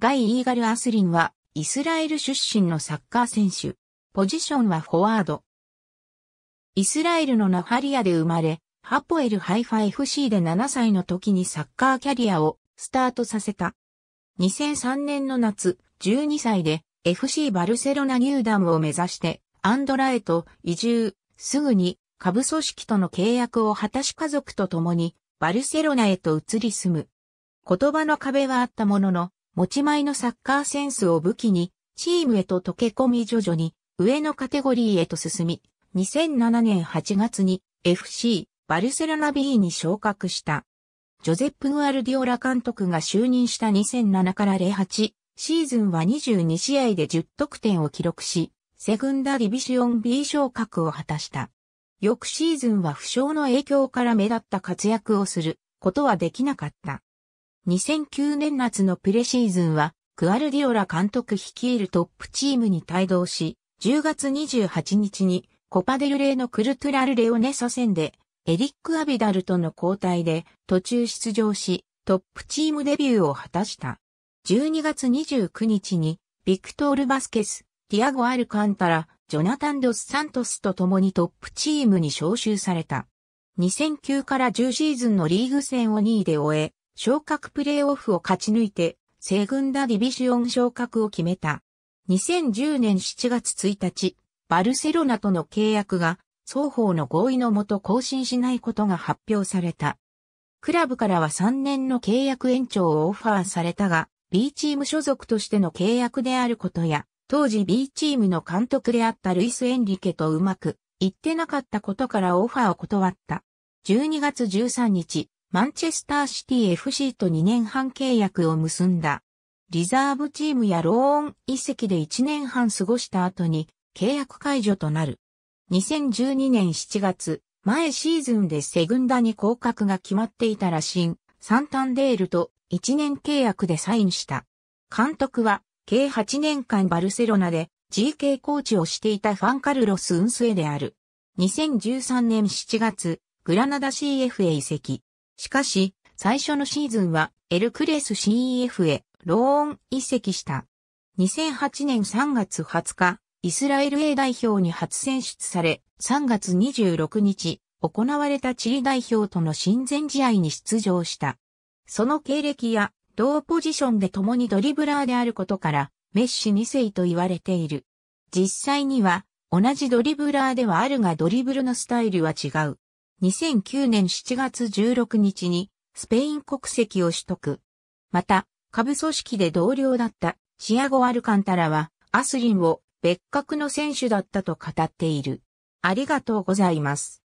ガイ・イーガル・アスリンは、イスラエル出身のサッカー選手。ポジションはフォワード。イスラエルのナファリアで生まれ、ハポエルハイファ FC で7歳の時にサッカーキャリアをスタートさせた。2003年の夏、12歳で FC バルセロナ入団を目指してアンドラへと移住、すぐに下部組織との契約を果たし家族と共にバルセロナへと移り住む。言葉の壁はあったものの、持ち前のサッカーセンスを武器に、チームへと溶け込み徐々に、上のカテゴリーへと進み、2007年8月に FC バルセロナ B に昇格した。ジョゼップ・グアルディオラ監督が就任した2007から08シーズンは22試合で10得点を記録し、セグンダ・ディビシオン B 昇格を果たした。翌シーズンは負傷の影響から目立った活躍をすることはできなかった。2009年末のプレシーズンは、クアルディオラ監督率いるトップチームに帯同し、10月28日にコパデルレーのクルトゥラルレオネソ戦で、エリック・アビダルとの交代で途中出場し、トップチームデビューを果たした。12月29日に、ビクトール・バスケス、ティアゴ・アルカンタラ、ジョナタン・ドス・サントスと共にトップチームに招集された。2009から10シーズンのリーグ戦を2位で終え、昇格プレーオフを勝ち抜いて、西軍ダディビシオン昇格を決めた。2010年7月1日、バルセロナとの契約が双方の合意のもと更新しないことが発表された。クラブからは3年の契約延長をオファーされたが、B チーム所属としての契約であることや、当時 B チームの監督であったルイス・エンリケとうまく言ってなかったことからオファーを断った。12月13日、マンチェスターシティ FC と2年半契約を結んだ。リザーブチームやローン遺跡で1年半過ごした後に契約解除となる。2012年7月、前シーズンでセグンダに降格が決まっていたらしいサンタンデールと1年契約でサインした。監督は、計8年間バルセロナで GK コーチをしていたファンカルロス・ウンスエである。2013年7月、グラナダ CF へ移籍。しかし、最初のシーズンはエルクレス CEF へローン移籍した。2008年3月20日、イスラエル A 代表に初選出され、3月26日、行われたチリ代表との親善試合に出場した。その経歴や、同ポジションで共にドリブラーであることから、メッシ2世と言われている。実際には、同じドリブラーではあるがドリブルのスタイルは違う。2009年7月16日にスペイン国籍を取得。また、下部組織で同僚だったチアゴ・アルカンタラはアスリンを別格の選手だったと語っている。ありがとうございます。